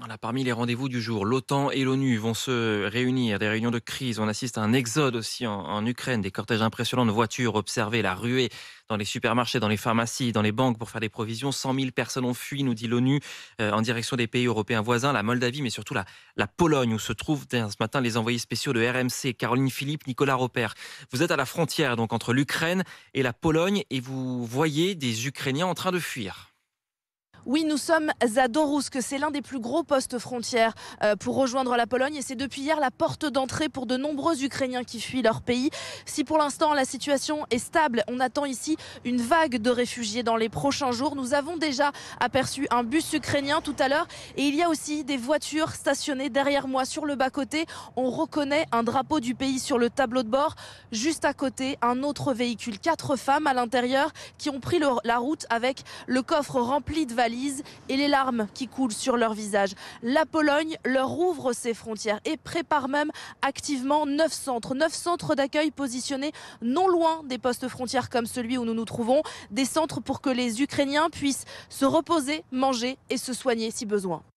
Voilà, parmi les rendez-vous du jour, l'OTAN et l'ONU vont se réunir, des réunions de crise. On assiste à un exode aussi en, Ukraine, des cortèges impressionnants de voitures observés, la ruée dans les supermarchés, dans les pharmacies, dans les banques pour faire des provisions. 100 000 personnes ont fui, nous dit l'ONU, euh, en direction des pays européens voisins, la Moldavie, mais surtout la, Pologne, où se trouvent ce matin les envoyés spéciaux de RMC, Caroline Philippe, Nicolas Roper, Vous êtes à la frontière donc entre l'Ukraine et la Pologne et vous voyez des Ukrainiens en train de fuir. Oui, nous sommes à Dorusk, C'est l'un des plus gros postes frontières euh, pour rejoindre la Pologne et c'est depuis hier la porte d'entrée pour de nombreux Ukrainiens qui fuient leur pays. Si pour l'instant la situation est stable, on attend ici une vague de réfugiés dans les prochains jours. Nous avons déjà aperçu un bus ukrainien tout à l'heure et il y a aussi des voitures stationnées derrière moi sur le bas-côté. On reconnaît un drapeau du pays sur le tableau de bord. Juste à côté, un autre véhicule, quatre femmes à l'intérieur qui ont pris la route avec le coffre rempli de valises et les larmes qui coulent sur leur visage. La Pologne leur ouvre ses frontières et prépare même activement neuf centres, neuf centres d'accueil positionnés non loin des postes frontières comme celui où nous nous trouvons, des centres pour que les Ukrainiens puissent se reposer, manger et se soigner si besoin.